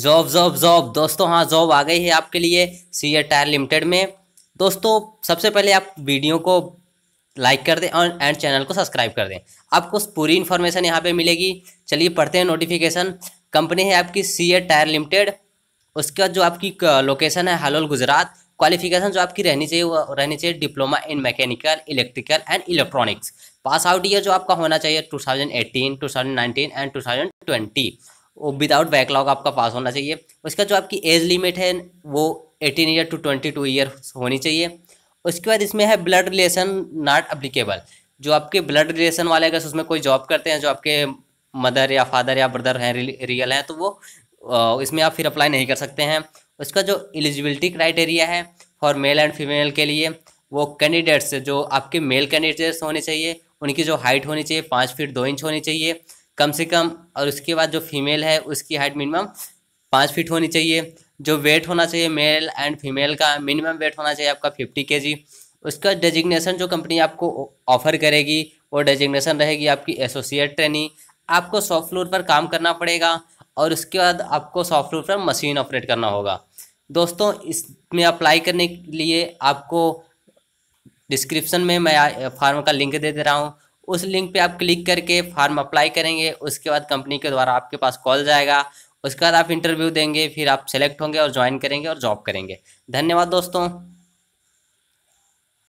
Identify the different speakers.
Speaker 1: job job job दोस्तों हाँ job आ गई है आपके लिए सी ए टायर लिमिटेड में दोस्तों सबसे पहले आप वीडियो को लाइक कर दें और एंड चैनल को सब्सक्राइब कर दें आपको पूरी इन्फॉर्मेशन यहाँ पे मिलेगी चलिए पढ़ते हैं नोटिफिकेशन कंपनी है आपकी सी ए टायर लिमिटेड उसके बाद जो आपकी लोकेशन है हलोल गुजरात क्वालिफिकेशन जो आपकी रहनी चाहिए वो रहनी चाहिए diploma in mechanical electrical and electronics pass out year जो आपका होना चाहिए thousand nineteen and to twenty without backlog आपका पास होना चाहिए उसका जो आपकी एज लिमिट है वो eighteen year to twenty two year होनी चाहिए उसके बाद इसमें है ब्लड रिलेशन नॉट अप्लीकेबल जो आपके ब्लड रिलेशन वाले अगर उसमें कोई जॉब करते हैं जो आपके मदर या फादर या ब्रदर हैं रियल हैं तो वो इसमें आप फिर अप्लाई नहीं कर सकते हैं उसका जो एलिजिबिलिटी क्राइटेरिया है फॉर मेल एंड फीमेल के लिए वो कैंडिडेट्स जो आपके मेल कैंडिडेट्स होने चाहिए उनकी जो हाइट होनी चाहिए पाँच फीट दो इंच होनी चाहिए कम से कम और उसके बाद जो फीमेल है उसकी हाइट मिनिमम पाँच फीट होनी चाहिए जो वेट होना चाहिए मेल एंड फीमेल का मिनिमम वेट होना चाहिए आपका फिफ्टी के जी उसका डेजिग्नेशन जो कंपनी आपको ऑफर करेगी वो डेजिग्नेशन रहेगी आपकी एसोसिएट ट्रेनिंग आपको सॉफ्ट फ्लोर पर काम करना पड़ेगा और उसके बाद आपको सॉफ्ट फ्लोर पर मशीन ऑपरेट करना होगा दोस्तों इसमें अप्लाई करने के लिए आपको डिस्क्रिप्शन में मैं फार्म का लिंक दे दे रहा हूँ उस लिंक पे आप क्लिक करके फॉर्म अप्लाई करेंगे उसके बाद कंपनी के द्वारा आपके पास कॉल जाएगा उसके बाद आप इंटरव्यू देंगे फिर आप सेलेक्ट होंगे और ज्वाइन करेंगे और जॉब करेंगे धन्यवाद दोस्तों